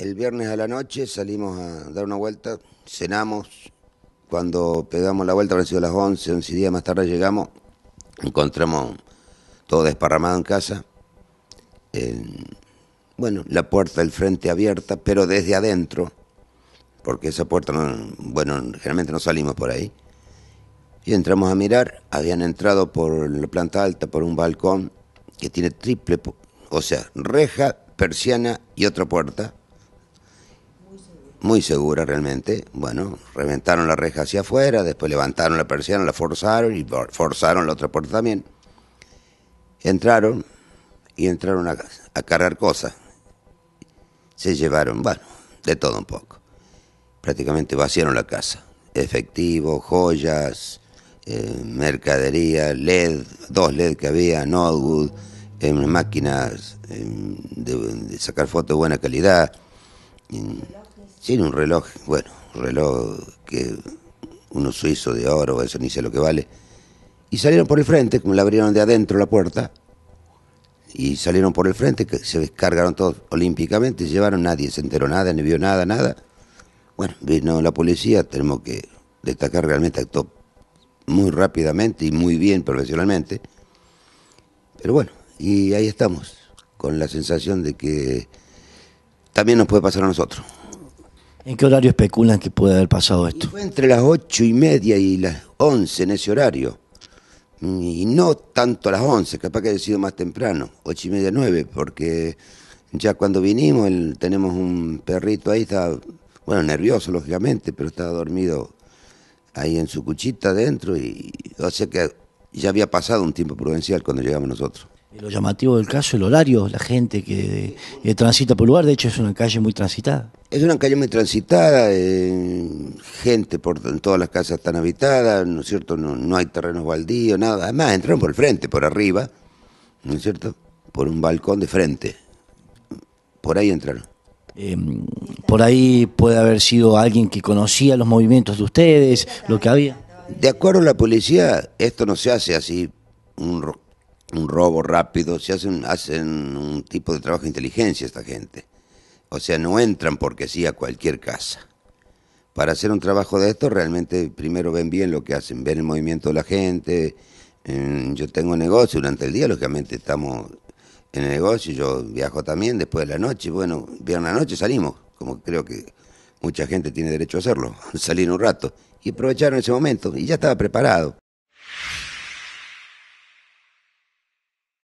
El viernes a la noche salimos a dar una vuelta, cenamos. Cuando pegamos la vuelta, habrán sido las 11, 11 días más tarde llegamos, encontramos todo desparramado en casa. bueno, la puerta del frente abierta, pero desde adentro, porque esa puerta, no, bueno, generalmente no salimos por ahí. Y entramos a mirar, habían entrado por la planta alta, por un balcón que tiene triple, o sea, reja, persiana y otra puerta muy segura realmente. Bueno, reventaron la reja hacia afuera, después levantaron la persiana, la forzaron y forzaron la otra puerta también. Entraron y entraron a, a cargar cosas. Se llevaron, bueno, de todo un poco. Prácticamente vaciaron la casa. Efectivo, joyas, eh, mercadería, LED, dos LED que había, nodwood eh, máquinas eh, de, sacar fotos de buena calidad. Sí, un reloj, bueno, un reloj que uno suizo de oro, eso ni sé lo que vale. Y salieron por el frente, como le abrieron de adentro la puerta, y salieron por el frente, que se descargaron todos olímpicamente, se llevaron nadie, se enteró nada, ni vio nada, nada. Bueno, vino la policía, tenemos que destacar realmente, actuó muy rápidamente y muy bien profesionalmente. Pero bueno, y ahí estamos, con la sensación de que también nos puede pasar a nosotros. ¿En qué horario especulan que puede haber pasado esto? fue entre las ocho y media y las once en ese horario. Y no tanto a las once, capaz que haya sido más temprano, ocho y media, nueve, porque ya cuando vinimos el, tenemos un perrito ahí, está, bueno, nervioso lógicamente, pero estaba dormido ahí en su cuchita adentro y o sea que ya había pasado un tiempo prudencial cuando llegamos nosotros. Lo llamativo del caso, el horario, la gente que, transita por el lugar, de hecho es una calle muy transitada. Es una calle muy transitada, eh, gente por todas las casas están habitadas, ¿no es cierto? No, hay terrenos baldíos, nada. Además, entraron por el frente, por arriba, ¿no es cierto? Por un balcón de frente. Por ahí entraron. Em, por ahí puede haber sido alguien que conocía los movimientos de ustedes, lo que había. De acuerdo a la policía, esto no se hace así un un robo rápido, se hacen, hacen un tipo de trabajo de inteligencia esta gente. O sea, no entran porque sí a cualquier casa. Para hacer un trabajo de esto, realmente primero ven bien lo que hacen, ven el movimiento de la gente. Yo tengo negocio durante el día, lógicamente estamos en el negocio, yo viajo también después de la noche. Bueno, viernes la noche salimos, como creo que mucha gente tiene derecho a hacerlo, salir un rato. Y aprovecharon ese momento y ya estaba preparado.